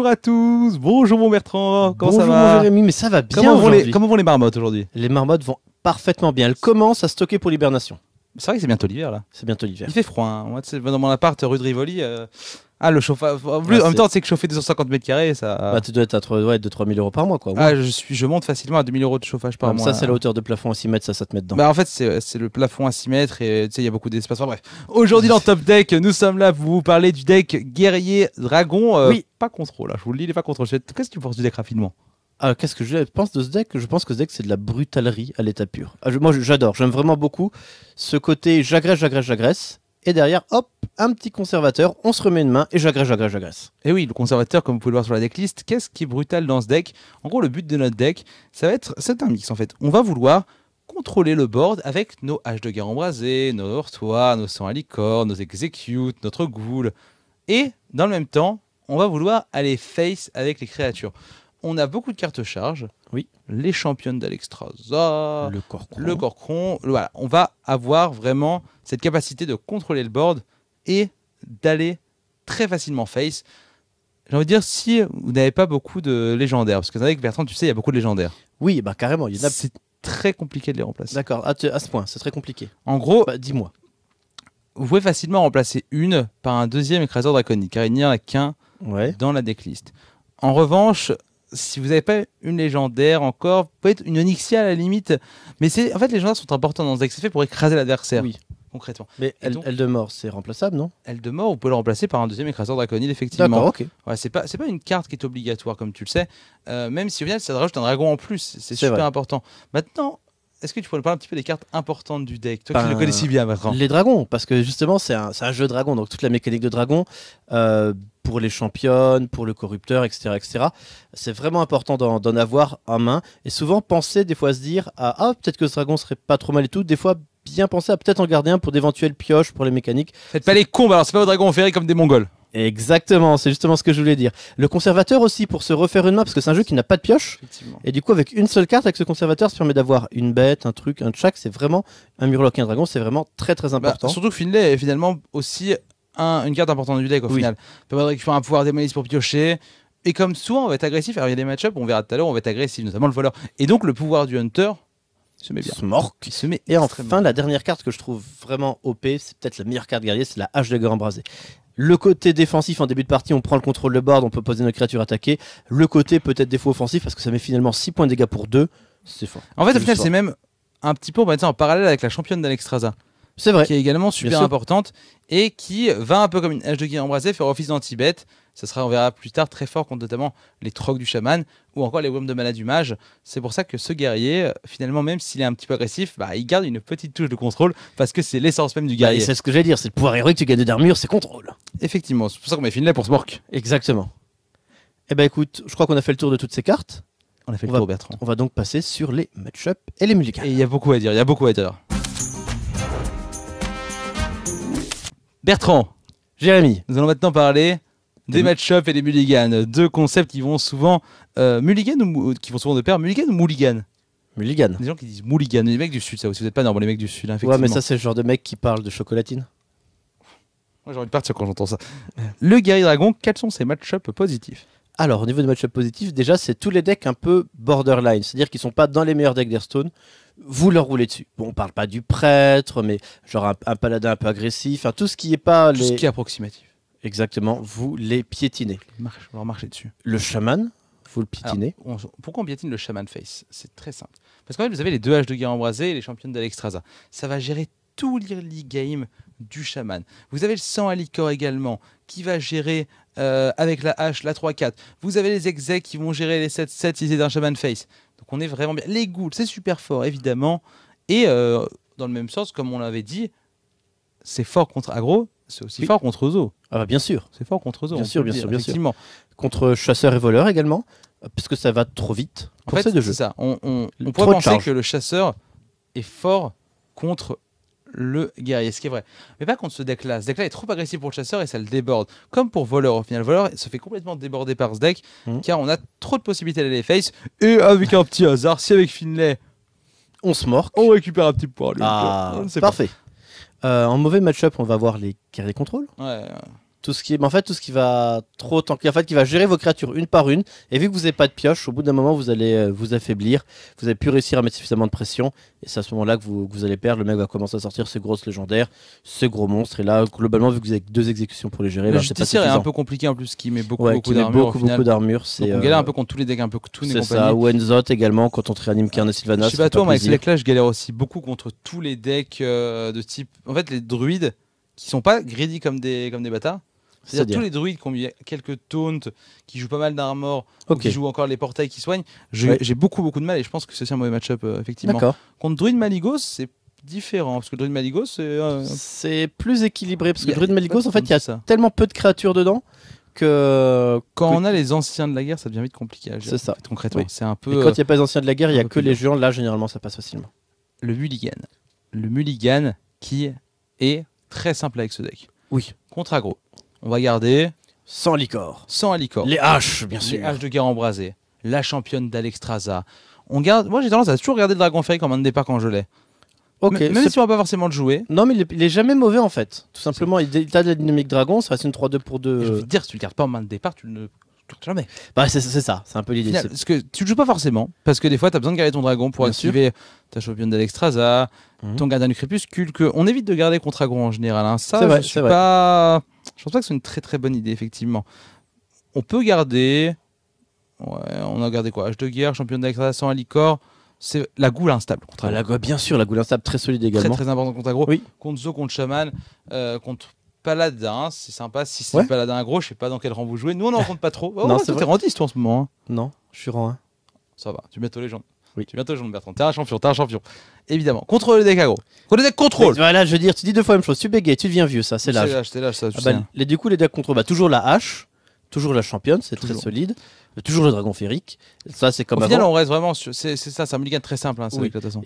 Bonjour à tous, bonjour mon Bertrand, comment ça va Bonjour Jérémy, mais ça va bien comment vont, les, comment vont les marmottes aujourd'hui Les marmottes vont parfaitement bien, elles commencent à stocker pour l'hibernation. C'est vrai que c'est bientôt l'hiver là. C'est bientôt l'hiver. Il fait froid. Hein. dans mon appart, rue de Rivoli, euh, ah, le chauffage. En, plus, en même temps, tu sais que chauffer 250 mètres carrés, ça. Bah, tu dois être à 3, ouais, euros par mois, quoi. Ah, je, suis, je monte facilement à 2000 euros de chauffage par mois. Ça, c'est la hauteur de plafond à 6 mètres, ça, ça te met dedans. Bah, en fait, c'est le plafond à 6 mètres et tu sais, il y a beaucoup d'espace. Enfin, bref. Aujourd'hui, dans Top Deck, nous sommes là pour vous parler du deck guerrier dragon. Euh, oui. Pas contrôle, là. Hein, je vous le dis, il est pas contrôle. Qu'est-ce que tu penses du deck rapidement ah, qu'est-ce que je pense de ce deck Je pense que ce deck, c'est de la brutalerie à l'état pur. Ah, moi, j'adore, j'aime vraiment beaucoup ce côté j'agresse, j'agresse, j'agresse et derrière, hop, un petit conservateur, on se remet une main et j'agresse, j'agresse, j'agresse. Et eh oui, le conservateur, comme vous pouvez le voir sur la decklist, qu'est-ce qui est brutal dans ce deck En gros, le but de notre deck, ça va être, c'est un mix en fait. On va vouloir contrôler le board avec nos haches de guerre embrasées, nos hortois, nos sangs à licorne, nos execute, notre ghoul. Et dans le même temps, on va vouloir aller face avec les créatures on a beaucoup de cartes charges. Oui. Les championnes d'Alexstrasza, le Corcron. Le Corcron. Voilà, on va avoir vraiment cette capacité de contrôler le board et d'aller très facilement face. J'ai envie de dire, si vous n'avez pas beaucoup de légendaires, parce que vous savez que Bertrand, tu sais, il y a beaucoup de légendaires. Oui, bah carrément. C'est très compliqué de les remplacer. D'accord, ah, à, ce point, c'est très compliqué. En gros, bah, dis-moi. Vous pouvez facilement remplacer une par un deuxième écraseur draconique, car il n'y en a qu'un dans la decklist. En revanche, si vous n'avez pas une légendaire encore, peut-être une Onyxia à la limite. Mais c'est en fait, les légendaires sont importants dans ce C'est fait pour écraser l'adversaire. Oui. Concrètement. Mais elle, demeure c'est remplaçable, non Elle de mort, vous pouvez le remplacer par un deuxième écraseur draconide, effectivement. D'accord, ok. Ouais, c'est pas, c'est pas une carte qui est obligatoire, comme tu le sais. Euh, même si au final, ça rajoute un dragon en plus, c'est super important. Maintenant, est-ce que tu pourrais parler un petit peu des cartes importantes du deck Toi tu qui le ben, connais si bien maintenant. Les dragons, parce que justement, c'est un, un, jeu dragon, donc toute la mécanique de dragon. Euh, pour les championnes, pour le corrupteur, etc. etc. C'est vraiment important d'en avoir en main. Et souvent, penser des fois à se dire ah, ah, peut-être que ce dragon serait pas trop mal et tout. Des fois, bien penser à peut-être en garder un pour d'éventuelles pioches, pour les mécaniques. Faites pas les cons, alors c'est pas vos dragons ferrés comme des mongols. Exactement, c'est justement ce que je voulais dire. Le conservateur aussi, pour se refaire une main, parce que c'est un jeu qui n'a pas de pioche. Et du coup, avec une seule carte, avec ce conservateur, ça permet d'avoir une bête, un truc, un chak. C'est vraiment un murloc et un dragon, c'est vraiment très très bah, important. surtout que Finlay est finalement aussi une carte importante du deck au final. Il peut récupérer un pouvoir démoniste pour piocher. Et comme souvent, on va être agressif. Alors, il y a des match-ups, on verra tout à l'heure, on va être agressif, notamment le voleur. Et donc, le pouvoir du hunter se met bien. Il se met et enfin, la dernière carte que je trouve vraiment OP, c'est peut-être la meilleure carte guerrier, c'est la hache de grand brasé. Le côté défensif en début de partie, on prend le contrôle de board, on peut poser nos créatures attaquées. Le côté peut-être défaut offensif parce que ça met finalement 6 points de dégâts pour 2. C'est fort. En fait, au final, c'est même un petit peu, en parallèle avec la championne d'Alexstrasza. C'est vrai. Qui est également super importante et qui va un peu comme une hache de guerre embrasée faire office d'anti-bête. Ça sera, on verra plus tard, très fort contre notamment les trocs du chaman ou encore les wombs de mana du mage. C'est pour ça que ce guerrier, finalement, même s'il est un petit peu agressif, bah, il garde une petite touche de contrôle parce que c'est l'essence même du bah, guerrier. c'est ce que j'allais dire, c'est le pouvoir héroïque, tu gagnes d'armure, c'est contrôle. Effectivement, c'est pour ça qu'on met Finlay pour ce Exactement. Eh ben écoute, je crois qu'on a fait le tour de toutes ces cartes. On a fait le Bertrand. On va donc passer sur les match up et les musicals. il y a beaucoup à dire, il y a beaucoup à dire. Bertrand, Jérémy, nous allons maintenant parler des match up et des mulligans. Deux concepts qui vont souvent. Euh, mulligan ou euh, qui vont souvent de pair, mulligan ou mulligan Mulligan. Des gens qui disent mulligan. Les mecs du Sud, ça aussi, vous n'êtes pas normal, les mecs du Sud, effectivement. Ouais, mais ça, c'est le genre de mec qui parle de chocolatine. Moi, j'ai envie de partir quand j'entends ça. le Gary dragon, quels sont ses match up positifs alors, au niveau des match-ups positifs, déjà, c'est tous les decks un peu borderline, c'est-à-dire qu'ils sont pas dans les meilleurs decks d'Erstone vous leur roulez dessus. Bon, on parle pas du prêtre, mais genre un, paladin un peu agressif, enfin, tout ce qui est pas... Tout ce qui est approximatif. Exactement, vous les piétinez. Marche, leur marcher dessus. Le chaman, vous le piétinez. pourquoi on piétine le chaman face C'est très simple. Parce qu'en fait, vous avez les deux haches de guerre embrasées et les championnes d'Alexstrasza. Ça va gérer tout l'early game du chaman. Vous avez le sang à licor également, qui va gérer euh, avec la hache, la 3-4. Vous avez les execs qui vont gérer les 7-7 c'est d'un Shaman Face. Donc on est vraiment bien. Les ghouls, c'est super fort, évidemment. Et euh, dans le même sens, comme on l'avait dit, c'est fort contre aggro, c'est aussi fort contre Zo. Ah bah, bien sûr. C'est fort contre Zo. Bien sûr, bien sûr, effectivement. Contre chasseur et voleur également, puisque ça va trop vite. Pour en fait, c'est ça. On, on, on pourrait penser que le chasseur est fort contre le guerrier, ce qui est vrai. Mais pas contre ce deck-là. Ce deck-là est trop agressif pour le chasseur et ça le déborde. Comme pour voleur au final. Voleur se fait complètement déborder par ce deck mm. car on a trop de possibilités d'aller face. Et avec un petit hasard, si avec Finlay, on se morque, on récupère un petit point. Ah, parfait. Euh, en mauvais match-up, on va voir les guerriers contrôle. Ouais tout ce qui en fait, tout ce qui va trop en fait, qui va gérer vos créatures une par une. Et vu que vous n'avez pas de pioche, au bout d'un moment, vous allez euh, vous affaiblir. Vous n'avez plus réussir à mettre suffisamment de pression. Et c'est à ce moment-là que vous, vous, allez perdre. Le mec va commencer à sortir ses grosses légendaire ses gros monstres. Et là, globalement, vu que vous avez deux exécutions pour les gérer, le ben, c'est pas est un peu compliqué en plus, qui met beaucoup, d'armure beaucoup on galère un euh, peu contre tous les decks, un peu tout les C'est ça. Wenzot également, quand on réanime Kern et Sylvanas. Je pas mais avec galère aussi beaucoup contre tous les decks euh, de type. En fait, les druides qui sont pas greedy comme des, comme des bâtards c'est-à-dire tous les druides qui ont quelques taunts, qui jouent pas mal d'armor, qui jouent encore les portails qui soignent. J'ai beaucoup beaucoup de mal et je pense que c'est un mauvais match-up euh, effectivement. Contre Druid Maligos, c'est différent parce que Druid Maligos c'est euh, c'est plus équilibré parce que Druid Maligos en fait il y a tellement peu de créatures dedans que quand on a les anciens de la guerre, ça devient vite compliqué. C'est ça. concrètement, c'est un peu. Et quand il n'y a pas les anciens de la guerre, il y a que les géants. Là, généralement, ça passe facilement. Le mulligan, le mulligan qui est très simple avec ce deck. Oui. Contre aggro on va garder. Sans licor. Sans licor. Les haches, bien sûr. Les haches de guerre embrasées. La championne d'Alexstrasza. On garde. Moi, j'ai tendance à toujours regarder Dragon en comme de départ quand je l'ai. Ok. même si on va pas forcément le jouer. Non, mais il est, jamais mauvais en fait. Tout simplement, il a de la dynamique dragon, ça reste une 3-2 pour 2. Deux... Je veux dire, si tu le gardes pas en main de départ, tu ne jamais. Bah, c'est ça, c'est un peu l'idée. Parce que tu le joues pas forcément, parce que des fois, tu as besoin de garder ton dragon pour Bien ta championne d'Alexstrasza, mhm. ton gardien du crépuscule, que on évite de garder contre agro en général. Hein. Ça, vrai, je, pas... je pense pas que c'est une très très bonne idée, effectivement. On peut garder. on a gardé quoi H de guerre, championne d'Alexstrasza sans Alicor, c'est la goule instable contre ah, Bien sûr, la goule instable très solide également. Très très important contre agro. Contre Zo, contre Shaman, euh, contre paladin, hein, c'est sympa. Si c'est paladin gros, je sais pas dans quel rang vous jouez. Nous, on en compte pas trop. Oh, non, c'est rang toi en ce moment. Hein. Non, je suis rang 1. Ça va, tu mets les jambes. Oui. Tu mets toi, jambes, bertrand T'es un champion, t'es un champion. Évidemment. Contrôle le deck aggro, Contre le deck contrôle. voilà, je veux dire, tu dis deux fois la même chose. Tu bégayes, tu deviens vieux, ça, c'est l'âge. C'est ah bah, les, du coup, les decks contrôle, bah, toujours la hache, toujours la championne, c'est très solide toujours le dragon férique. Ça, c'est comme Au final, on reste vraiment. Sur... C'est ça, c'est un mulligan très simple. Hein,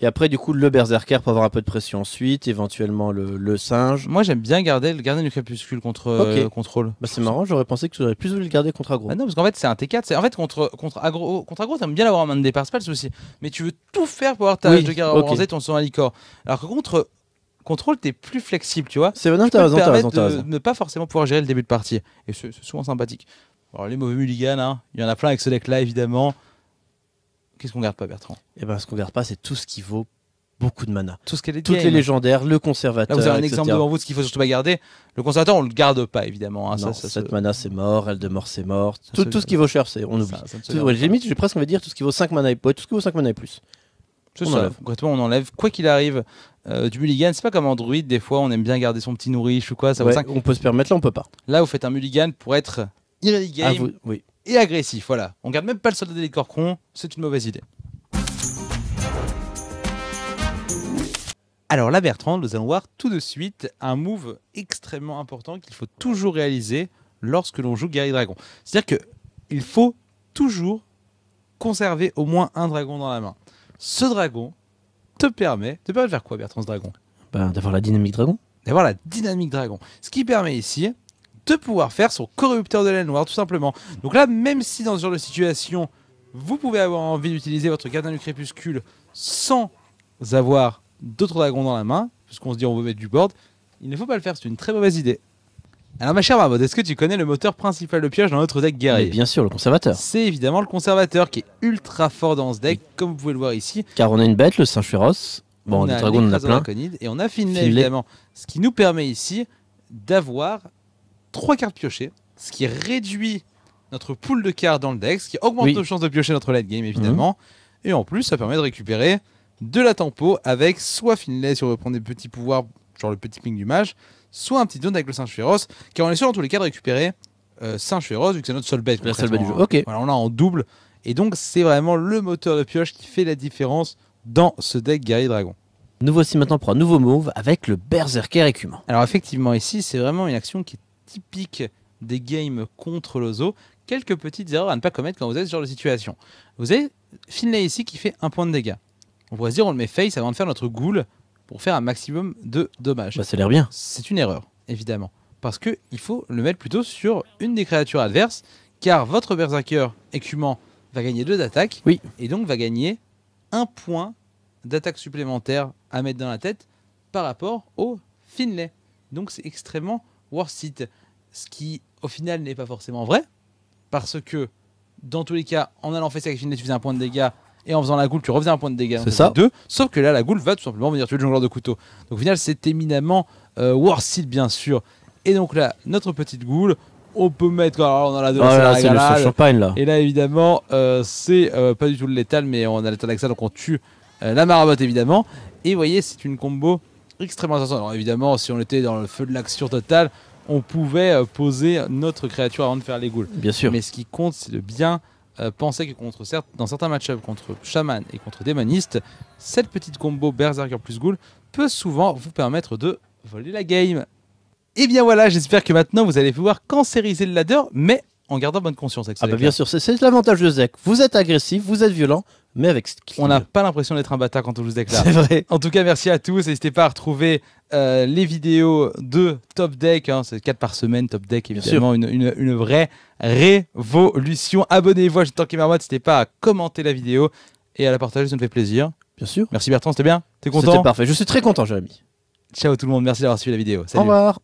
Et après, du coup, le berserker pour avoir un peu de pression ensuite, éventuellement le, singe. Moi, j'aime bien garder le gardien du crépuscule contre euh, contrôle. Bah, c'est marrant, j'aurais pensé que tu aurais plus voulu le garder contre agro. Ah non, parce qu'en fait, c'est un T4. En fait, contre, contre agro contre t'aimes bien avoir un main de départ, c'est pas le souci. Mais tu veux tout faire pour avoir ta oui. de garde ton son à Alors que contre contrôle, t'es plus flexible, tu vois. C'est bon, t'as raison, t'as raison, raison, de ne pas forcément pouvoir gérer le début de partie. Et c'est souvent sympathique. Alors, les mauvais mulligans, hein, il y en a plein avec ce deck-là, évidemment. Qu'est-ce qu'on garde pas, Bertrand Eh ben, ce qu'on garde pas, c'est tout ce qui vaut beaucoup de mana. Tout ce qu'elle est Toutes les légendaires, le conservateur. Là, vous avez un exemple devant vous de ce qu'il faut surtout pas garder. Le conservateur, on le garde pas, évidemment. cette hein, mana, c'est mort. Elle de mort, c'est mort. Tout, ce qui vaut cher, c'est on oublie. tout, j'ai presque envie de dire tout ce qui vaut 5 mana et, plus. tout ce qui vaut 5 mana et plus. On enlève. Concrètement, on enlève. Quoi qu'il arrive, euh, du mulligan, c'est pas comme Android, des fois on aime bien garder son petit nourriche ou quoi. Ça On peut se permettre, là on peut pas. Là, vous faites un mulligan pour être ah, oui. et agressif. Voilà. On garde même pas le soldat des corcons, c'est une mauvaise idée. Alors là, Bertrand, nous allons voir tout de suite un move extrêmement important qu'il faut toujours réaliser lorsque l'on joue Guerrier Dragon. C'est-à-dire que il faut toujours conserver au moins un dragon dans la main. Ce dragon te permet, te permet de faire quoi, Bertrand, ce dragon ben, D'avoir la dynamique dragon. D'avoir la dynamique dragon. Ce qui permet ici de pouvoir faire son corrupteur de laine noire, tout simplement. Donc là, même si dans ce genre de situation, vous pouvez avoir envie d'utiliser votre gardien du crépuscule sans avoir d'autres dragons dans la main, puisqu'on se dit on veut mettre du board, il ne faut pas le faire, c'est une très mauvaise idée. Alors ma chère Marmotte, est-ce que tu connais le moteur principal de pioche dans notre deck guerrier Bien sûr, le conservateur. C'est évidemment le conservateur qui est ultra fort dans ce deck, comme vous pouvez le voir ici. Car on a une bête, le saint Féroce. Bon, on des dragons, on en a plein. Et on a Finlay, évidemment. Ce qui nous permet ici d'avoir trois cartes piochées, ce qui réduit notre pool de cartes dans le deck, ce qui augmente nos chances de piocher notre late game évidemment. Mhm. Et en plus, ça permet de récupérer de la tempo avec soit Finlay si on veut prendre des petits pouvoirs, genre le petit ping du mage, soit un petit don avec le singe féroce, car on est sûr dans tous les cas de récupérer saint euh, singe féroce vu que c'est notre seul bête. La seule bête du hein. jeu. Ok. Voilà, on l'a en double. Et donc, c'est vraiment le moteur de pioche qui fait la différence dans ce deck guerrier dragon. Nous voici maintenant pour un nouveau move avec le berserker écumant. Alors effectivement ici c'est vraiment une action qui est typique des games contre l'Ozo, quelques petites erreurs à ne pas commettre quand vous êtes ce genre de situation. Vous avez Finlay ici qui fait un point de dégâts. On pourrait se dire on le met face avant de faire notre ghoul pour faire un maximum de dommages. Bah, ça a l'air bien. C'est une erreur, évidemment. Parce qu'il faut le mettre plutôt sur une des créatures adverses, car votre berserker écumant va gagner deux attaques oui. et donc va gagner un point d'attaque supplémentaire à mettre dans la tête par rapport au Finlay. Donc c'est extrêmement Worst it. Ce qui, au final, n'est pas forcément vrai. Parce que, dans tous les cas, en allant faire avec tu faisais un point de dégâts. Et en faisant la goule, tu refaisais un point de dégâts. C'est ça. Deux. Sauf que là, la goule va tout simplement venir tuer le jongleur de couteau. Donc, au final, c'est éminemment euh, war hit bien sûr. Et donc là, notre petite goule, on peut mettre. Alors, oh, on a oh la de là, là. Et là, évidemment, euh, c'est euh, pas du tout le létal, mais on a l'étal avec ça, donc on tue la marabotte évidemment. Et vous voyez, c'est une combo extrêmement intéressant. Alors évidemment, si on était dans le feu de l'action totale, on pouvait euh, poser notre créature avant de faire les ghouls. Bien sûr. Mais ce qui compte, c'est de bien euh, penser que contre certes, dans certains match-ups contre chaman et contre démonistes, cette petite combo berserker plus ghoul peut souvent vous permettre de voler la game. Et eh bien voilà, j'espère que maintenant vous allez pouvoir cancériser le ladder, mais en gardant bonne conscience. Avec ah bah, bien sûr, c'est l'avantage de Zek. Vous êtes agressif, vous êtes violent, mais avec On n'a pas l'impression d'être un bâtard quand on joue deck C'est vrai. En tout cas, merci à tous. N'hésitez pas à retrouver euh, les vidéos de Top Deck. Hein. c'est 4 par semaine, Top Deck, évidemment, une, une, vraie révolution. Abonnez-vous à Tanky Marmotte. N'hésitez pas à commenter la vidéo et à la partager, ça me fait plaisir. Bien sûr. Merci Bertrand, c'était bien. T'es content C'était parfait. Je suis très content, Jérémy. Ciao tout le monde, merci d'avoir suivi la vidéo. Salut. Au revoir.